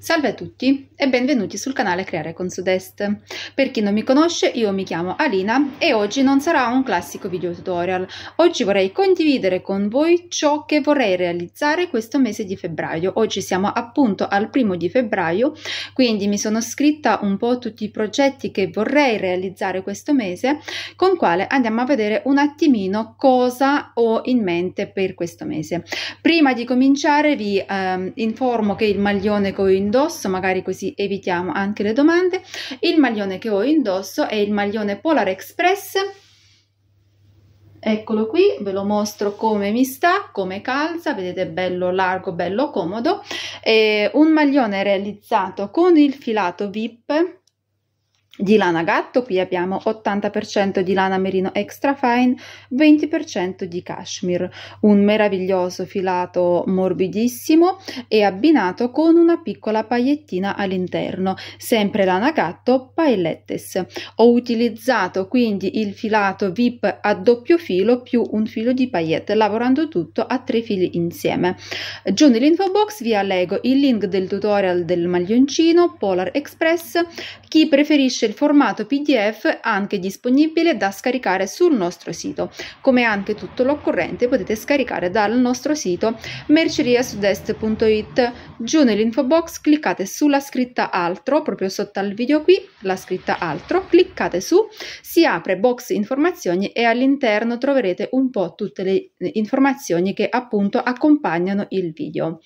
Salve a tutti e benvenuti sul canale Creare con Sudest. Per chi non mi conosce, io mi chiamo Alina e oggi non sarà un classico video tutorial. Oggi vorrei condividere con voi ciò che vorrei realizzare questo mese di febbraio. Oggi siamo appunto al primo di febbraio, quindi mi sono scritta un po' tutti i progetti che vorrei realizzare questo mese, con quale andiamo a vedere un attimino cosa ho in mente per questo mese. Prima di cominciare vi ehm, informo che il maglione maglione che ho indosso, magari così evitiamo anche le domande. Il maglione che ho indosso è il maglione Polar Express. Eccolo qui, ve lo mostro come mi sta, come calza, vedete bello largo, bello comodo. È un maglione realizzato con il filato VIP di lana gatto, qui abbiamo 80% di lana merino extra fine, 20% di cashmere, un meraviglioso filato morbidissimo e abbinato con una piccola pagliettina all'interno, sempre lana gatto paillettes. Ho utilizzato quindi il filato VIP a doppio filo più un filo di paillette, lavorando tutto a tre fili insieme. Giù nell'info box vi allego il link del tutorial del maglioncino Polar Express, chi preferisce il formato PDF anche disponibile da scaricare sul nostro sito. Come anche tutto l'occorrente potete scaricare dal nostro sito merceriasudest.it. Giù nell'info box cliccate sulla scritta altro, proprio sotto al video qui, la scritta altro, cliccate su, si apre box informazioni e all'interno troverete un po' tutte le informazioni che appunto accompagnano il video.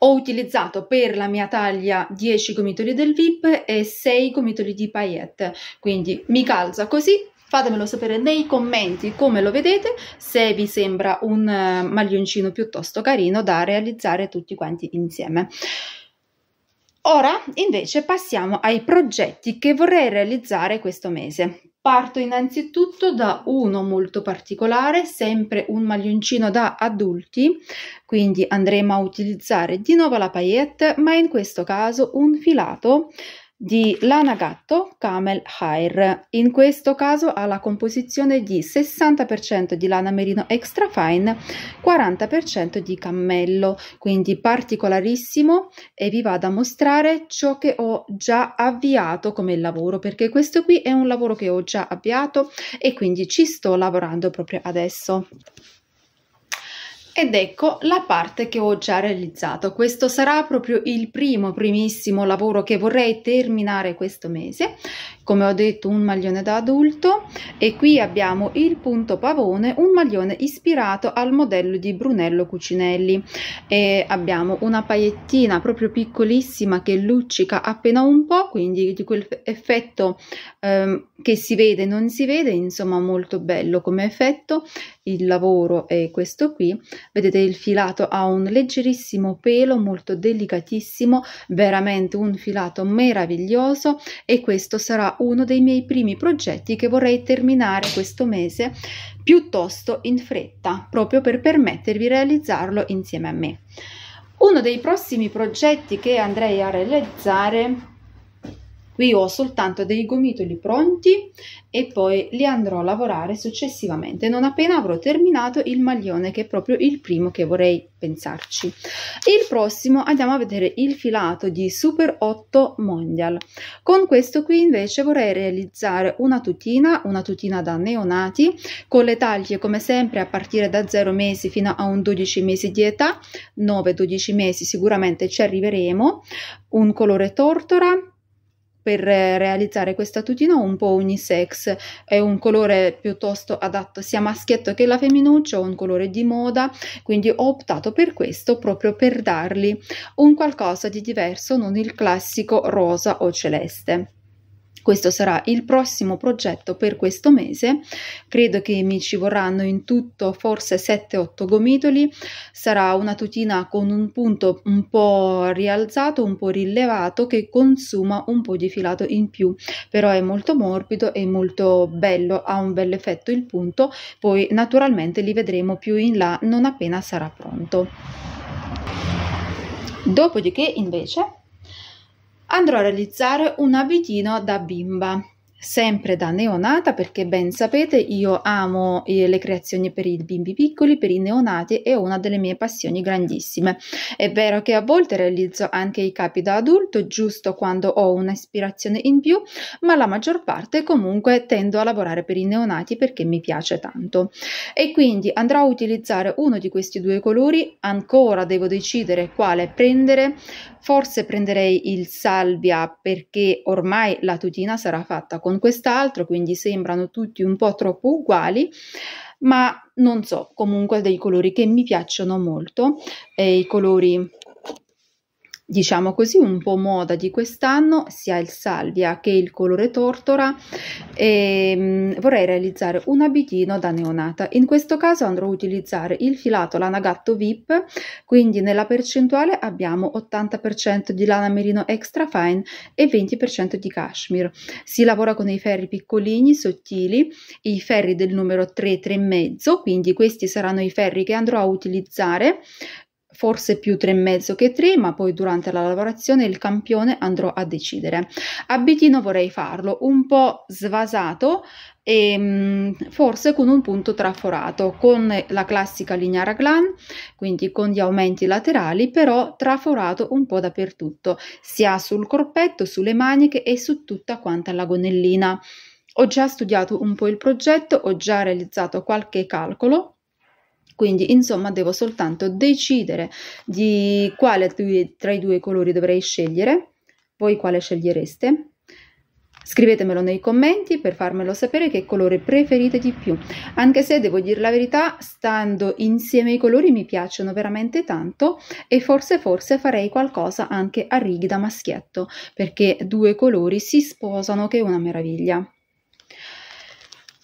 Ho utilizzato per la mia taglia 10 gomitoli del VIP e 6 gomitoli di paillette, quindi mi calza così. Fatemelo sapere nei commenti come lo vedete, se vi sembra un eh, maglioncino piuttosto carino da realizzare tutti quanti insieme. Ora invece passiamo ai progetti che vorrei realizzare questo mese. Parto innanzitutto da uno molto particolare, sempre un maglioncino da adulti, quindi andremo a utilizzare di nuovo la paillette, ma in questo caso un filato di lana gatto Camel Hair. In questo caso ha la composizione di 60% di lana merino extra fine, 40% di cammello, quindi particolarissimo e vi vado a mostrare ciò che ho già avviato come lavoro, perché questo qui è un lavoro che ho già avviato e quindi ci sto lavorando proprio adesso. Ed ecco la parte che ho già realizzato. Questo sarà proprio il primo, primissimo lavoro che vorrei terminare questo mese. Come ho detto, un maglione da adulto e qui abbiamo il punto pavone, un maglione ispirato al modello di Brunello Cucinelli. E abbiamo una pagliettina proprio piccolissima che luccica appena un po', quindi di quel effetto ehm, che si vede, e non si vede, insomma molto bello come effetto il lavoro è questo qui vedete il filato ha un leggerissimo pelo molto delicatissimo veramente un filato meraviglioso e questo sarà uno dei miei primi progetti che vorrei terminare questo mese piuttosto in fretta proprio per permettervi di realizzarlo insieme a me uno dei prossimi progetti che andrei a realizzare qui ho soltanto dei gomitoli pronti e poi li andrò a lavorare successivamente non appena avrò terminato il maglione che è proprio il primo che vorrei pensarci il prossimo andiamo a vedere il filato di super 8 mondial con questo qui invece vorrei realizzare una tutina una tutina da neonati con le taglie come sempre a partire da 0 mesi fino a un 12 mesi di età 9 12 mesi sicuramente ci arriveremo un colore tortora per eh, realizzare questa tutina un po' unisex, è un colore piuttosto adatto sia maschietto che la femminuccia, un colore di moda, quindi ho optato per questo proprio per dargli un qualcosa di diverso, non il classico rosa o celeste. Questo sarà il prossimo progetto per questo mese. Credo che mi ci vorranno in tutto forse 7-8 gomitoli. Sarà una tutina con un punto un po' rialzato, un po' rilevato che consuma un po' di filato in più, però è molto morbido e molto bello, ha un bel effetto il punto. Poi naturalmente li vedremo più in là non appena sarà pronto. Dopodiché invece andrò a realizzare un abitino da bimba sempre da neonata perché ben sapete io amo eh, le creazioni per i bimbi piccoli, per i neonati è una delle mie passioni grandissime. È vero che a volte realizzo anche i capi da adulto giusto quando ho un'ispirazione in più, ma la maggior parte comunque tendo a lavorare per i neonati perché mi piace tanto. E quindi andrò a utilizzare uno di questi due colori, ancora devo decidere quale prendere, forse prenderei il salvia perché ormai la tutina sarà fatta con quest'altro, quindi sembrano tutti un po' troppo uguali, ma non so, comunque dei colori che mi piacciono molto, eh, i colori diciamo così, un po' moda di quest'anno, sia il salvia che il colore tortora e ehm, vorrei realizzare un abitino da neonata. In questo caso andrò a utilizzare il filato lana gatto VIP, quindi nella percentuale abbiamo 80% di lana merino extra fine e 20% di cashmere. Si lavora con i ferri piccolini, sottili, i ferri del numero 3, 3 mezzo quindi questi saranno i ferri che andrò a utilizzare forse più tre e mezzo che tre ma poi durante la lavorazione il campione andrò a decidere. Abitino vorrei farlo un po' svasato e ehm, forse con un punto traforato, con la classica linea raglan, quindi con gli aumenti laterali, però traforato un po' dappertutto, sia sul corpetto, sulle maniche e su tutta quanta la gonnellina. Ho già studiato un po' il progetto, ho già realizzato qualche calcolo quindi insomma devo soltanto decidere di quale tra i due colori dovrei scegliere. Voi quale scegliereste? Scrivetemelo nei commenti per farmelo sapere che colore preferite di più. Anche se devo dire la verità, stando insieme i colori mi piacciono veramente tanto e forse forse farei qualcosa anche a righe da maschietto, perché due colori si sposano che è una meraviglia.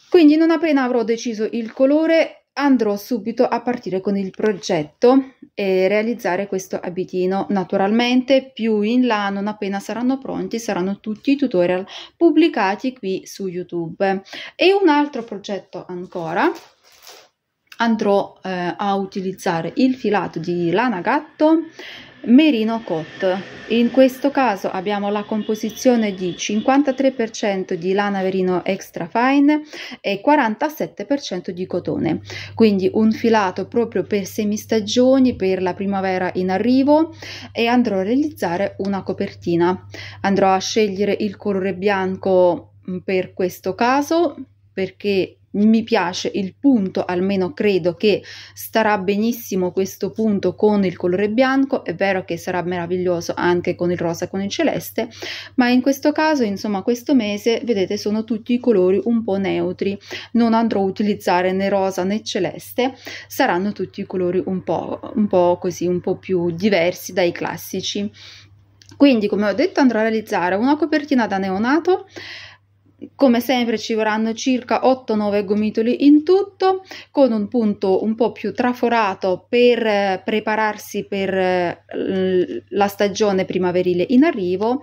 Quindi non appena avrò deciso il colore andrò subito a partire con il progetto e realizzare questo abitino naturalmente più in là non appena saranno pronti saranno tutti i tutorial pubblicati qui su youtube e un altro progetto ancora andrò eh, a utilizzare il filato di lana gatto Merino Cotte. In questo caso abbiamo la composizione di 53% di lana merino extra fine e 47% di cotone, quindi un filato proprio per semistagioni, per la primavera in arrivo e andrò a realizzare una copertina. Andrò a scegliere il colore bianco mm, per questo caso perché mi piace il punto, almeno credo che starà benissimo questo punto con il colore bianco, è vero che sarà meraviglioso anche con il rosa, e con il celeste, ma in questo caso, insomma, questo mese, vedete, sono tutti i colori un po' neutri, non andrò a utilizzare né rosa né celeste, saranno tutti i colori un po', un po così, un po' più diversi dai classici. Quindi, come ho detto, andrò a realizzare una copertina da neonato, come sempre ci vorranno circa 8-9 gomitoli in tutto con un punto un po' più traforato per eh, prepararsi per eh, la stagione primaverile in arrivo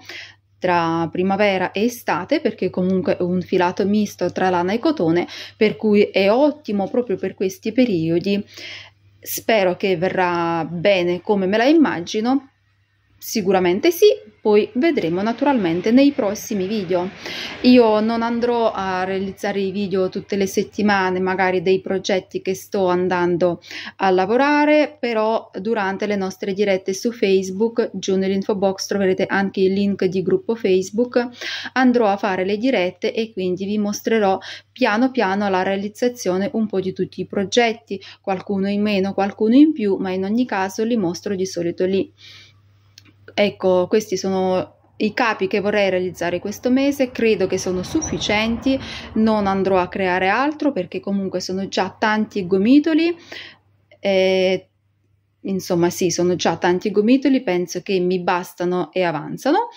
tra primavera e estate perché comunque è un filato misto tra lana e cotone per cui è ottimo proprio per questi periodi spero che verrà bene come me la immagino Sicuramente sì, poi vedremo naturalmente nei prossimi video. Io non andrò a realizzare i video tutte le settimane, magari dei progetti che sto andando a lavorare, però durante le nostre dirette su Facebook, giù nell'info box troverete anche il link di gruppo Facebook, andrò a fare le dirette e quindi vi mostrerò piano piano la realizzazione un po' di tutti i progetti, qualcuno in meno, qualcuno in più, ma in ogni caso li mostro di solito lì. Ecco, questi sono i capi che vorrei realizzare questo mese credo che sono sufficienti, non andrò a creare altro perché comunque sono già tanti gomitoli, eh, insomma sì, sono già tanti gomitoli, penso che mi bastano e avanzano,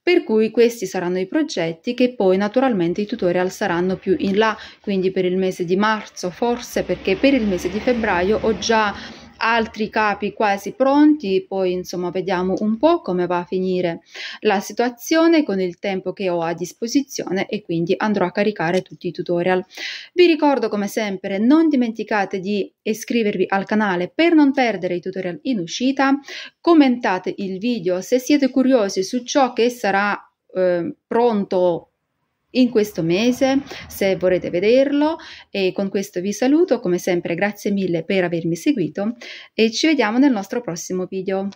per cui questi saranno i progetti che poi naturalmente i tutorial saranno più in là, quindi per il mese di marzo forse, perché per il mese di febbraio ho già altri capi quasi pronti, poi insomma vediamo un po' come va a finire la situazione con il tempo che ho a disposizione e quindi andrò a caricare tutti i tutorial. Vi ricordo come sempre non dimenticate di iscrivervi al canale per non perdere i tutorial in uscita, commentate il video se siete curiosi su ciò che sarà eh, pronto in questo mese, se vorrete vederlo. E con questo vi saluto, come sempre grazie mille per avermi seguito e ci vediamo nel nostro prossimo video.